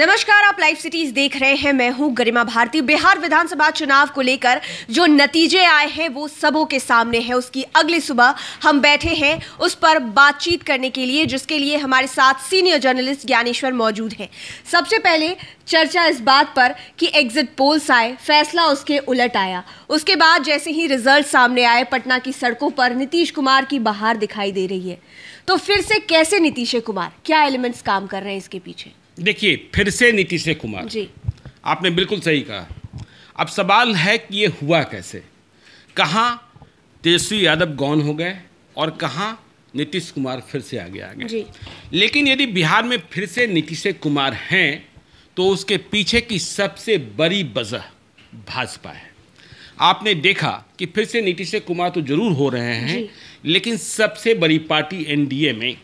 नमस्कार आप live cities देख रहे हैं मैं हूं गरिमा भारती बिहार विधानसभा चुनाव को लेकर जो नतीजे आए हैं वो सबों के सामने है उसकी अगली सुबह हम बैठे हैं उस पर बातचीत करने के लिए जिसके लिए हमारे साथ सीनियर जर्नलिस्ट ज्ञानेश्वर मौजूद हैं सबसे पहले चर्चा इस बात पर कि एग्जिट पोल्स आए फैसला उसके उलट आया उसके बाद जैसे ही रिजल्ट सामने आए पटना की सड़कों पर नीतीश कुमार की बाहर दिखाई दे रही है तो फिर से कैसे नीतीश कुमार क्या एलिमेंट्स काम कर रहे हैं इसके पीछे देखिए फिर से नीतीश कुमार जी आपने बिल्कुल सही कहा अब सवाल है कि ये हुआ कैसे कहाँ तेजस्वी यादव गौन हो गए और कहाँ नीतीश कुमार फिर से आगे आ गए लेकिन यदि बिहार में फिर से नीतीश कुमार हैं तो उसके पीछे की सबसे बड़ी वजह भाजपा है आपने देखा कि फिर से नीतीश कुमार तो जरूर हो रहे हैं लेकिन सबसे बड़ी पार्टी एनडीए में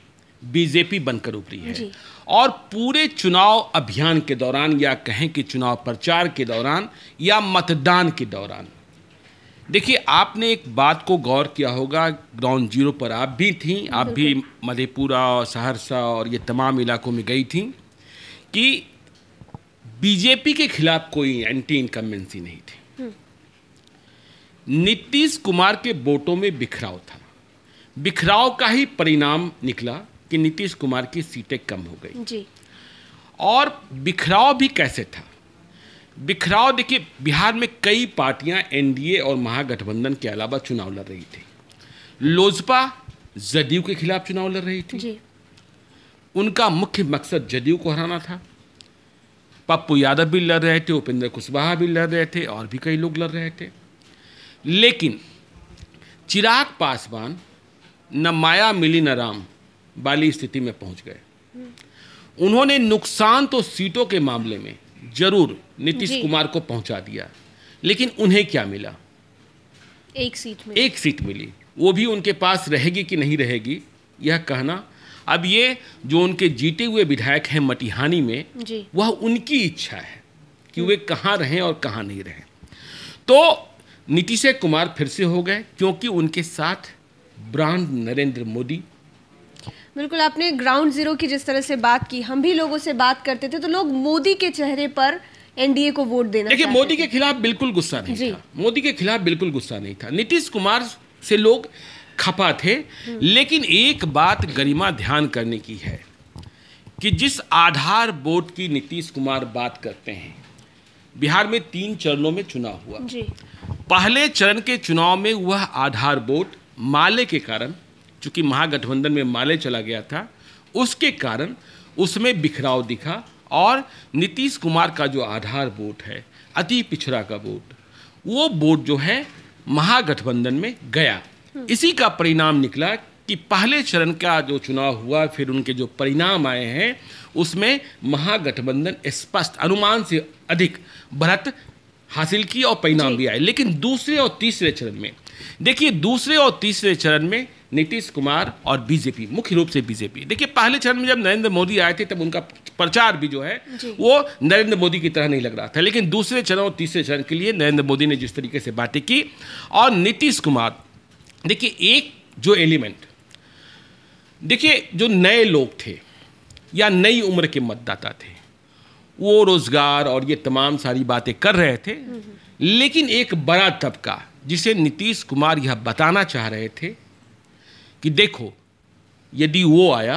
बीजेपी बनकर उभरी है और पूरे चुनाव अभियान के दौरान या कहें कि चुनाव प्रचार के दौरान या मतदान के दौरान देखिए आपने एक बात को गौर किया होगा ग्राउंड जीरो पर आप भी थी आप भी मधेपुरा और सहरसा और ये तमाम इलाकों में गई थी कि बीजेपी के खिलाफ कोई एंटी इनकम्बेंसी नहीं थी हम्म। नीतीश कुमार के वोटों में बिखराव था बिखराव का ही परिणाम निकला कि नीतीश कुमार की सीटें कम हो गई जी और बिखराव भी कैसे था बिखराव देखिए बिहार में कई पार्टियां एनडीए और महागठबंधन के अलावा चुनाव लड़ रही थी लोजपा जदयू के खिलाफ चुनाव लड़ रही थी जी। उनका मुख्य मकसद जदयू को हराना था पप्पू यादव भी लड़ रहे थे उपेंद्र कुशवाहा भी लड़ रहे थे और भी कई लोग लड़ रहे थे लेकिन चिराग पासवान न माया मिली न राम बाली स्थिति में पहुंच गए उन्होंने नुकसान तो सीटों के मामले में जरूर नीतीश कुमार को पहुंचा दिया लेकिन उन्हें क्या मिला एक सीट मिली एक सीट मिली वो भी उनके पास रहेगी कि नहीं रहेगी यह कहना अब ये जो उनके जीते हुए विधायक हैं मटिहानी में वह उनकी इच्छा है कि हम्म। वे कहाँ रहें और कहाँ नहीं रहें तो नीतीश कुमार फिर से हो गए क्योंकि उनके साथ ब्रांड नरेंद्र मोदी बिल्कुल आपने ग्राउंड ज़ीरो की जिस तरह से बात की हम भी लोगों से बात करते थे तो लोग मोदी के चेहरे पर एनडीए को वोट देना देखिए मोदी के खिलाफ बिल्कुल गुस्सा नहीं था मोदी के खिलाफ बिल्कुल गुस्सा नहीं था नीतीश कुमार से लोग खपा थे हम्म। लेकिन एक बात गरिमा ध्यान करने की है कि जिस आधार वोट की नीतीश कुमार बात करते हैं बिहार में तीन चरणों में चुनाव हुआ जी। पहले चरण के चुनाव में वह आधार वोट माले के कारण चूंकि महागठबंधन में माले चला गया था उसके कारण उसमें बिखराव दिखा और नीतीश कुमार का जो आधार वोट है अति पिछड़ा का वोट वो वोट जो है महागठबंधन में गया हम्म। इसी का परिणाम निकला कि पहले चरण का जो चुनाव हुआ फिर उनके जो परिणाम आए हैं उसमें महागठबंधन स्पष्ट अनुमान से अधिक बढ़त हासिल की और परिणाम भी आए लेकिन दूसरे और तीसरे चरण में देखिए दूसरे और तीसरे चरण में नीतीश कुमार और बीजेपी मुख्य रूप से बीजेपी देखिए पहले चरण में जब नरेंद्र मोदी आए थे तब उनका प्रचार भी जो है वो नरेंद्र मोदी की तरह नहीं लग रहा था लेकिन दूसरे चरण और तीसरे चरण के लिए नरेंद्र मोदी ने जिस तरीके से बातें की और नीतीश कुमार देखिए एक जो एलिमेंट देखिए जो नए लोग थे या नई उम्र के मतदाता थे वो रोजगार और ये तमाम सारी बातें कर रहे थे हम्म, हम्म। लेकिन एक बड़ा तबका जिसे नीतीश कुमार यह बताना चाह रहे थे कि देखो यदि वो आया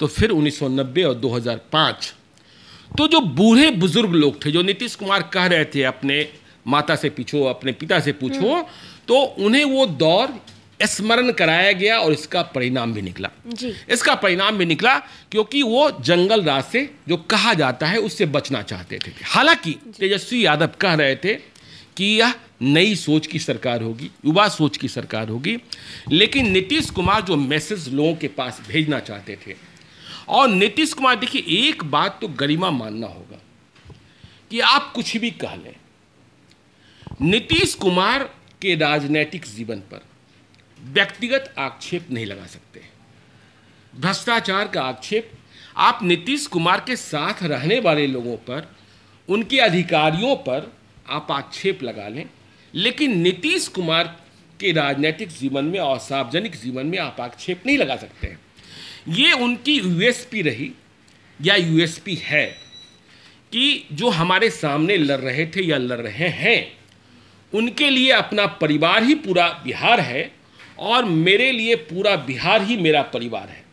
तो फिर 1990 और 2005 तो जो बूढ़े बुजुर्ग लोग थे जो नीतीश कुमार कह रहे थे अपने माता से पूछो अपने पिता से पूछो हम्म। तो उन्हें वो दौर स्मरण कराया गया और इसका परिणाम भी निकला जी। इसका परिणाम भी निकला क्योंकि वो जंगल राज से जो कहा जाता है उससे बचना चाहते थे हालांकि तेजस्वी यादव कह रहे थे कि यह नई सोच की सरकार होगी युवा सोच की सरकार होगी लेकिन नीतीश कुमार जो मैसेज लोगों के पास भेजना चाहते थे और नीतीश कुमार देखिए एक बात तो गरिमा मानना होगा कि आप कुछ भी कह लें नीतीश कुमार के राजनैतिक जीवन पर व्यक्तिगत आक्षेप नहीं लगा सकते भ्रष्टाचार का आक्षेप आप नीतीश कुमार के साथ रहने वाले लोगों पर उनके अधिकारियों पर आप आक्षेप लगा लें लेकिन नीतीश कुमार के राजनीतिक जीवन में और सार्वजनिक जीवन में आप आक्षेप नहीं लगा सकते हैं ये उनकी यूएसपी रही या यूएसपी है कि जो हमारे सामने लड़ रहे थे या लड़ रहे हैं उनके लिए अपना परिवार ही पूरा बिहार है और मेरे लिए पूरा बिहार ही मेरा परिवार है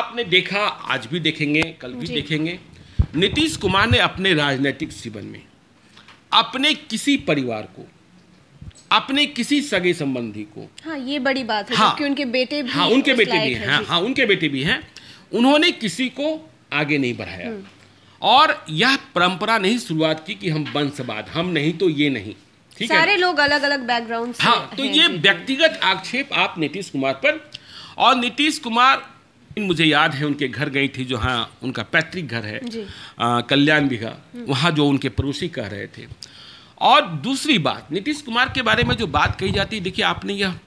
आपने देखा आज भी देखेंगे कल भी देखेंगे नीतीश कुमार ने अपने राजनीतिक जीवन में अपने किसी परिवार को अपने किसी सगे संबंधी को हाँ ये बड़ी बात है हाँ, उनके बेटे भी हाँ उनके बेटे भी हैं हाँ, हाँ उनके बेटे भी हैं उन्होंने किसी को आगे नहीं बढ़ाया हम्म। और यह परंपरा नहीं शुरुआत की कि हम वंशवाद हम नहीं तो ये नहीं ठीक सारे है? लोग अलग अलग बैकग्राउंड हाँ तो ये व्यक्तिगत आक्षेप आप नीतीश कुमार पर और नीतीश कुमार मुझे याद है उनके घर गई थी जो हाँ उनका पैतृक घर है कल्याण बिघा वहाँ जो उनके पड़ोसी कह रहे थे और दूसरी बात नीतीश कुमार के बारे में जो बात कही जाती है देखिए आपने यह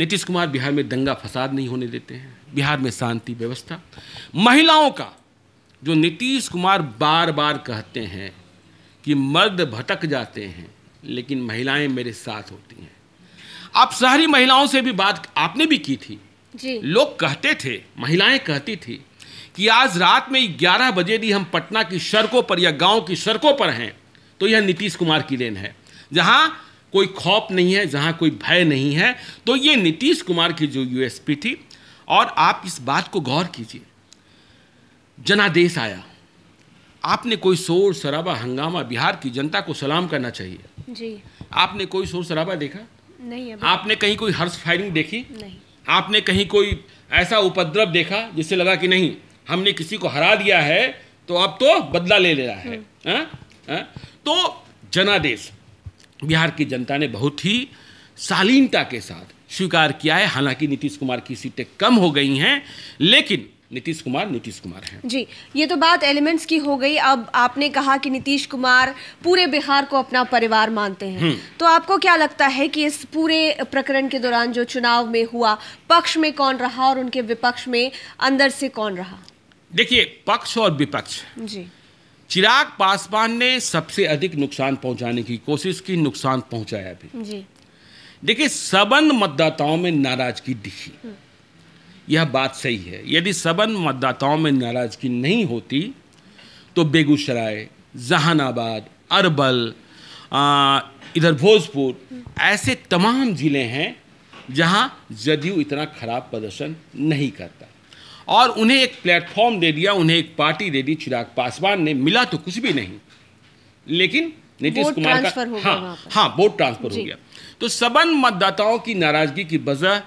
नीतीश कुमार बिहार में दंगा फसाद नहीं होने देते हैं बिहार में शांति व्यवस्था महिलाओं का जो नीतीश कुमार बार बार कहते हैं कि मर्द भटक जाते हैं लेकिन महिलाएं मेरे साथ होती हैं आप शहरी महिलाओं से भी बात आपने भी की थी जी लोग कहते थे महिलाएं कहती थी कि आज रात में ग्यारह बजे भी हम पटना की सड़कों पर या गांव की सड़कों पर हैं तो यह नीतीश कुमार की लेन है जहां कोई खौफ नहीं है जहां कोई भय नहीं है तो ये नीतीश कुमार की जो यूएसपी थी और आप इस बात को गौर कीजिए जनादेश आया आपने कोई शोर शराबा हंगामा बिहार की जनता को सलाम करना चाहिए जी आपने कोई शोर शराबा देखा नहीं आपने कहीं कोई हर्ष फायरिंग देखी नहीं आपने कहीं कोई ऐसा उपद्रव देखा जिससे लगा कि नहीं हमने किसी को हरा दिया है तो अब तो बदला ले लिया है आ? हम्म। आ? हाँ, हाँ। तो जनादेश बिहार की जनता ने बहुत ही शालीनता के साथ स्वीकार किया है हालांकि नीतीश कुमार की सीटें कम हो गई हैं लेकिन नीतीश कुमार नीतीश कुमार हैं जी ये तो बात एलिमेंट्स की हो गई अब आपने कहा कि नीतीश कुमार पूरे बिहार को अपना परिवार मानते हैं हम्म। तो आपको क्या लगता है कि इस पूरे प्रकरण के दौरान जो चुनाव में हुआ पक्ष में कौन रहा और उनके विपक्ष में अंदर से कौन रहा देखिए पक्ष और विपक्ष जी चिराग पासवान ने सबसे अधिक नुकसान पहुंचाने की कोशिश की नुकसान पहुंचाया भी देखिए सबन मतदाताओं में नाराजगी दिखी हम्म। यह बात सही है यदि सबन मतदाताओं में नाराज़गी नहीं होती तो बेगूसराय जहानाबाद अरबल इधर भोजपुर ऐसे तमाम ज़िले हैं जहां जदयू इतना खराब प्रदर्शन नहीं करता और उन्हें एक प्लेटफॉर्म दे दिया उन्हें एक पार्टी दे दी चिराग पासवान ने मिला तो कुछ भी नहीं लेकिन नीतीश कुमार का हाँ हाँ वोट ट्रांसफर हो गया तो सबन मतदाताओं की नाराजगी की वजह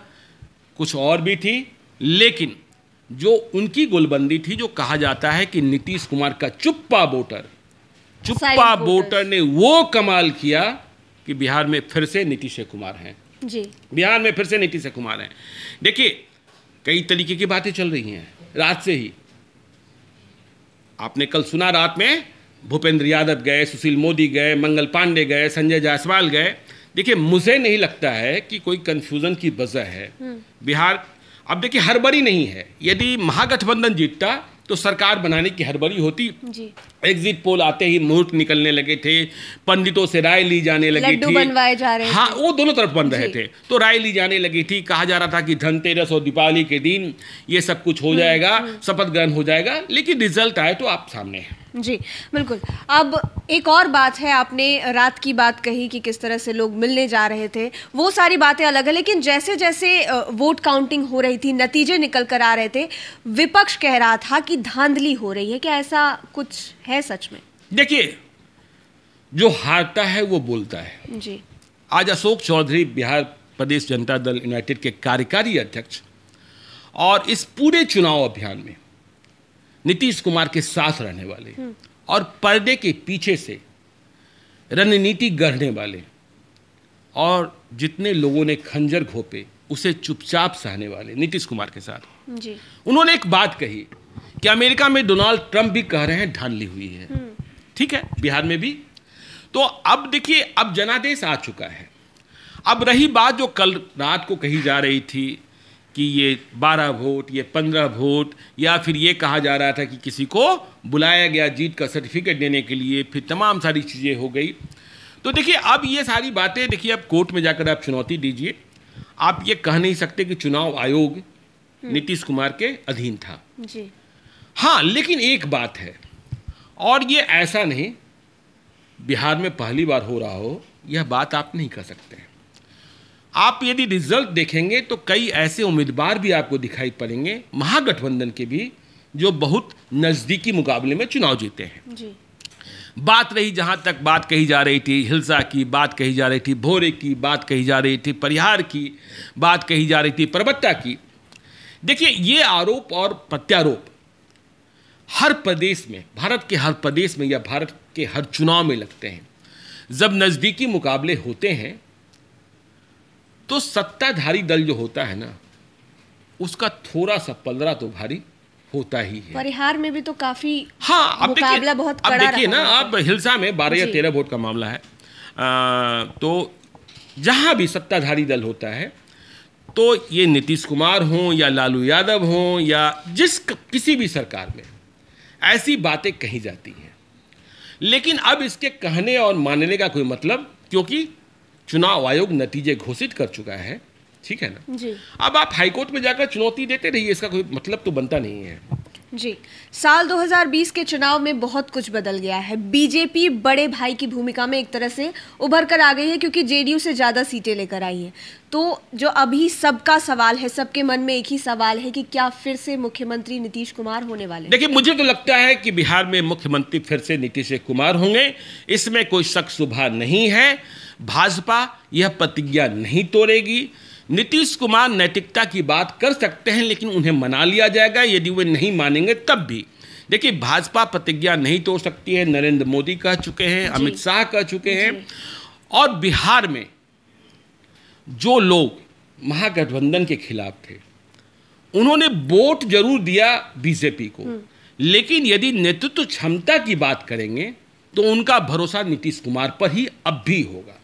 कुछ और भी थी लेकिन जो उनकी गोलबंदी थी जो कहा जाता है कि नीतीश कुमार का चुप्पा वोटर चुप्पा वोटर ने वो कमाल किया कि बिहार में फिर से नीतीश कुमार हैं जी बिहार में फिर से नीतीश कुमार हैं देखिए कई तरीके की बातें चल रही हैं रात से ही आपने कल सुना रात में भूपेंद्र यादव गए सुशील मोदी गए मंगल पांडे गए संजय जायसवाल गए देखिए मुझे नहीं लगता है कि कोई कंफ्यूजन की वजह है हम्म। बिहार अब देखिए हड़बड़ी नहीं है यदि महागठबंधन जीतता तो सरकार बनाने की हड़बड़ी होती एग्जिट पोल आते ही मुहूर्त निकलने लगे थे पंडितों से राय ली जाने लगी थी बनवाए जा रहे हाँ वो दोनों तरफ बन रहे थे तो राय ली जाने लगी थी कहा जा रहा था कि धनतेरस और दीपावली के दिन ये सब कुछ हो हम्म, जाएगा हम्म। शपथ ग्रहण हो जाएगा लेकिन रिजल्ट आए तो आप सामने हैं जी बिल्कुल अब एक और बात है आपने रात की बात कही कि किस तरह से लोग मिलने जा रहे थे वो सारी बातें अलग है लेकिन जैसे जैसे वोट काउंटिंग हो रही थी नतीजे निकल कर आ रहे थे विपक्ष कह रहा था कि धांधली हो रही है क्या ऐसा कुछ है सच में देखिए जो हारता है वो बोलता है जी आज अशोक चौधरी बिहार प्रदेश जनता दल यूनाइटेड के कार्यकारी अध्यक्ष और इस पूरे चुनाव अभियान में नीतीश कुमार के साथ रहने वाले और पर्दे के पीछे से रणनीति गढ़ने वाले और जितने लोगों ने खंजर घोपे उसे चुपचाप सहने वाले नीतीश कुमार के साथ जी। उन्होंने एक बात कही कि अमेरिका में डोनाल्ड ट्रंप भी कह रहे हैं ढानली हुई है हम्म। ठीक है बिहार में भी तो अब देखिए अब जनादेश आ चुका है अब रही बात जो कल रात को कही जा रही थी कि ये बारह वोट ये पंद्रह वोट या फिर ये कहा जा रहा था कि किसी को बुलाया गया जीत का सर्टिफिकेट देने के लिए फिर तमाम सारी चीज़ें हो गई तो देखिए अब ये सारी बातें देखिए अब कोर्ट में जाकर आप चुनौती दीजिए आप ये कह नहीं सकते कि चुनाव आयोग हम्म। नीतीश कुमार के अधीन था जी हाँ लेकिन एक बात है और ये ऐसा नहीं बिहार में पहली बार हो रहा हो यह बात आप नहीं कह सकते हैं आप यदि रिजल्ट देखेंगे तो कई ऐसे उम्मीदवार भी आपको दिखाई पड़ेंगे महागठबंधन के भी जो बहुत नज़दीकी मुकाबले में चुनाव जीते हैं जी। बात रही जहाँ तक बात कही जा रही थी हिलसा की बात कही जा रही थी भोरे की बात कही जा रही थी परिहार की बात कही जा रही थी परबत्ता की देखिए ये आरोप और प्रत्यारोप हर प्रदेश में भारत के हर प्रदेश में या भारत के हर चुनाव में लगते हैं जब नज़दीकी मुकाबले होते हैं तो सत्ताधारी दल जो होता है ना उसका थोड़ा सा पलरा तो भारी होता ही है परिहार में भी तो काफी हाँ अब मुकाबला बहुत कड़ा अब देखिए ना अब हिलसा में बारह या तेरह वोट का मामला है आ, तो जहां भी सत्ताधारी दल होता है तो ये नीतीश कुमार हों या लालू यादव हों या जिस किसी भी सरकार में ऐसी बातें कही जाती हैं लेकिन अब इसके कहने और मानने का कोई मतलब क्योंकि चुनाव आयोग नतीजे घोषित कर चुका है ठीक है ना जी अब आप हाईकोर्ट में जाकर चुनौती देते रहिए इसका कोई मतलब तो बनता नहीं है जी साल 2020 के चुनाव में बहुत कुछ बदल गया है बीजेपी बड़े भाई की भूमिका में एक तरह से उभर कर आ गई है क्योंकि जेडीयू से ज़्यादा सीटें लेकर आई है तो जो अभी सबका सवाल है सबके मन में एक ही सवाल है कि क्या फिर से मुख्यमंत्री नीतीश कुमार होने वाले देखिए मुझे तो लगता है कि बिहार में मुख्यमंत्री फिर से नीतीश कुमार होंगे इसमें कोई शक सुबह नहीं है भाजपा यह प्रतिज्ञा नहीं तोड़ेगी नीतीश कुमार नैतिकता की बात कर सकते हैं लेकिन उन्हें मना लिया जाएगा यदि वे नहीं मानेंगे तब भी देखिए भाजपा प्रतिज्ञा नहीं तोड़ सकती है नरेंद्र मोदी कह चुके हैं अमित शाह कह चुके हैं और बिहार में जो लोग महागठबंधन के खिलाफ थे उन्होंने वोट जरूर दिया बीजेपी को हम्म। लेकिन यदि नेतृत्व क्षमता की बात करेंगे तो उनका भरोसा नीतीश कुमार पर ही अब भी होगा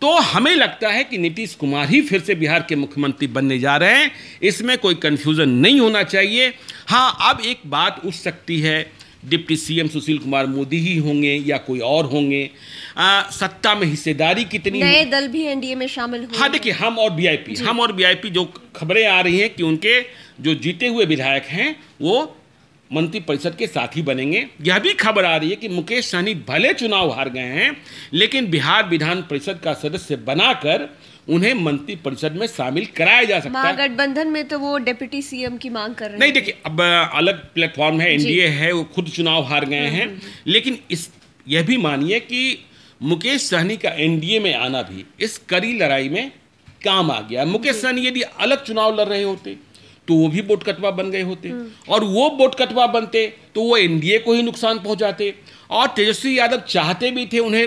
तो हमें लगता है कि नीतीश कुमार ही फिर से बिहार के मुख्यमंत्री बनने जा रहे हैं इसमें कोई कन्फ्यूज़न नहीं होना चाहिए हाँ अब एक बात उठ सकती है डिप्टी सीएम सुशील कुमार मोदी ही होंगे या कोई और होंगे आ, सत्ता में हिस्सेदारी कितनी नए दल भी एनडीए में शामिल हुए हाँ देखिए हम और बीआईपी हम और बीआईपी जो खबरें आ रही हैं कि उनके जो जीते हुए विधायक हैं वो मंत्रिपरिषद के के साथी बनेंगे यह भी खबर आ रही है कि मुकेश सहनी भले चुनाव हार गए हैं लेकिन बिहार विधान परिषद का सदस्य बनाकर उन्हें मंत्रिपरिषद में शामिल कराया जा सकता है गठबंधन में तो वो डेप्यूटी सीएम की मांग कर रहे हैं नहीं देखिए अब अलग प्लेटफॉर्म है एनडीए है वो खुद चुनाव हार गए हम्म, हैं हम्म, हम्म। लेकिन इस यह भी मानिए कि मुकेश सहनी का एनडीए में आना भी इस कड़ी लड़ाई में काम आ गया मुकेश सहनी यदि अलग चुनाव लड़ रहे होते तो वो भी कटवा बन गए होते हम्म। और वो कटवा बनते तो वो एनडीए को ही नुकसान पहुंचाते और तेजस्वी यादव चाहते भी थे उन्हें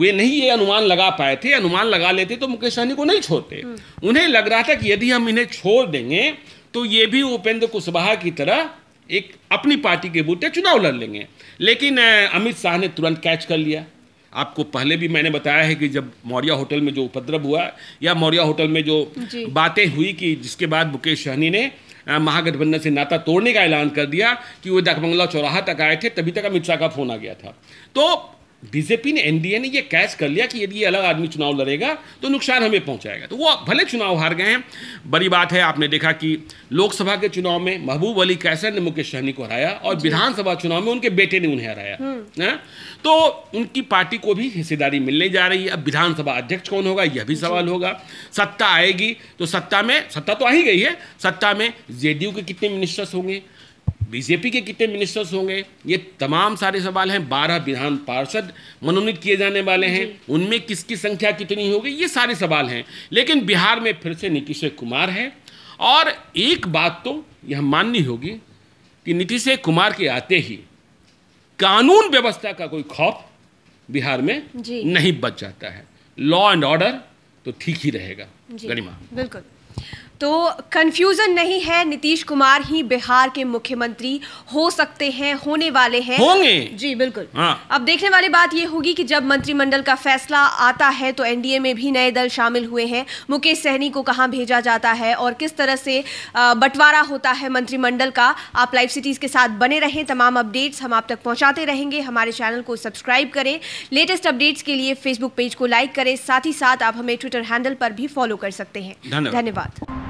वे नहीं ये अनुमान लगा पाए थे अनुमान लगा लेते तो मुकेश सहनी को नहीं छोड़ते हम्म। उन्हें लग रहा था कि यदि हम इन्हें छोड़ देंगे तो ये भी उपेंद्र कुशवाहा की तरह एक अपनी पार्टी के बूटे चुनाव लड़ लेंगे लेकिन अमित शाह ने तुरंत कैच कर लिया आपको पहले भी मैंने बताया है कि जब मौर्या होटल में जो उपद्रव हुआ या मौर्या होटल में जो बातें हुई कि जिसके बाद मुकेश सहनी ने महागठबंधन से नाता तोड़ने का ऐलान कर दिया कि वो दखमंगला चौराहा तक आए थे तभी तक अमित शाह का फोन आ गया था तो बीजेपी ने एनडीए ने ये कैच कर लिया कि यदि ये अलग आदमी चुनाव लड़ेगा तो नुकसान हमें पहुंचाएगा तो वो भले चुनाव हार गए हैं बड़ी बात है आपने देखा कि लोकसभा के चुनाव में महबूब अली कैसर ने मुकेश सहनी को हराया और विधानसभा चुनाव में उनके बेटे ने उन्हें हराया हम्म। ना? तो उनकी पार्टी को भी हिस्सेदारी मिलने जा रही है अब विधानसभा अध्यक्ष कौन होगा यह भी सवाल होगा सत्ता आएगी तो सत्ता में सत्ता तो आ ही गई है सत्ता में जेडीयू के कितने मिनिस्टर्स होंगे बीजेपी के कितने मिनिस्टर्स होंगे ये तमाम सारे सवाल हैं बारह विधान पार्षद मनोनीत किए जाने वाले हैं उनमें किसकी संख्या कितनी होगी ये सारे सवाल हैं लेकिन बिहार में फिर से नीतीश कुमार है और एक बात तो यह माननी होगी कि नीतीश कुमार के आते ही कानून व्यवस्था का कोई खौफ बिहार में नहीं बच जाता है लॉ एंड ऑर्डर तो ठीक ही रहेगा गरिमा बिल्कुल तो कंफ्यूजन नहीं है नीतीश कुमार ही बिहार के मुख्यमंत्री हो सकते हैं होने वाले हैं होंगे जी बिल्कुल हाँ। अब देखने वाली बात यह होगी कि जब मंत्रिमंडल का फैसला आता है तो एनडीए में भी नए दल शामिल हुए हैं मुकेश सहनी को कहाँ भेजा जाता है और किस तरह से बंटवारा होता है मंत्रिमंडल का आप लाइव सिटीज के साथ बने रहें तमाम अपडेट्स हम आप तक पहुँचाते रहेंगे हमारे चैनल को सब्सक्राइब करें लेटेस्ट अपडेट्स के लिए फेसबुक पेज को लाइक करें साथ ही साथ आप हमें ट्विटर हैंडल पर भी फॉलो कर सकते हैं धन्यवाद